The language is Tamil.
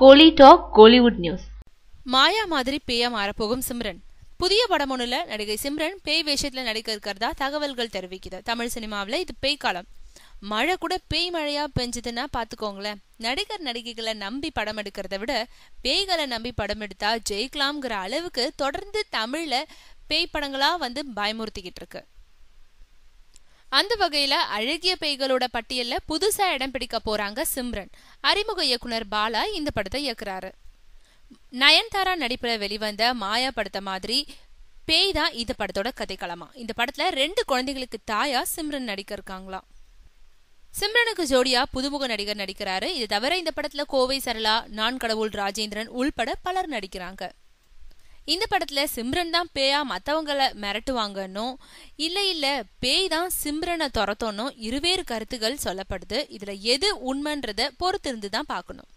கோலி டாக் கோலிவுட் நியூஸ் மாயா மாதிரி பேயா மாறப்போகும் சிம்ரன் புதிய படம் ஒன்றில் நடிகை சிம்ரன் பேய் வேஷத்தில் நடிக்க இருக்கிறதா தகவல்கள் தெரிவிக்குது தமிழ் சினிமாவில் இது பேய் காலம் மழை கூட பேய் மழையா பெஞ்சதுன்னா பார்த்துக்கோங்களேன் நடிகர் நடிகைகளை நம்பி படம் எடுக்கிறத விட பேய்களை நம்பி படம் எடுத்தா ஜெயிக்கலாம்ங்கிற அளவுக்கு தொடர்ந்து தமிழில் பேய் படங்களாக வந்து பயமுறுத்திக்கிட்டு இருக்கு அந்த வகையில அழகிய பெய்களோட பட்டியல்ல புதுசா இடம் பிடிக்க போறாங்க சிம்ரன் அறிமுக இயக்குனர் பாலா இந்த படத்தை இயக்குறாரு நயன்தாரா நடிப்புல வெளிவந்த மாயா படத்தை மாதிரி பேய் தான் இந்த படத்தோட கதைக்களமா இந்த படத்துல ரெண்டு குழந்தைகளுக்கு தாயா சிம்ரன் நடிக்க இருக்காங்களாம் சிம்ரனுக்கு ஜோடியா புதுமுக நடிகர் நடிக்கிறாரு இது தவிர இந்த படத்துல கோவை சரளா நான் கடவுள் ராஜேந்திரன் உள்பட பலர் நடிக்கிறாங்க இந்த படத்துல சிம்ரன் தான் பேயா மற்றவங்களை மிரட்டுவாங்கன்னும் இல்ல இல்ல பேய் தான் சிம்ரனை துரத்தோன்னும் இருவேறு கருத்துகள் சொல்லப்படுது இதுல எது உண்மைன்றத பொறுத்திருந்து தான் பார்க்கணும்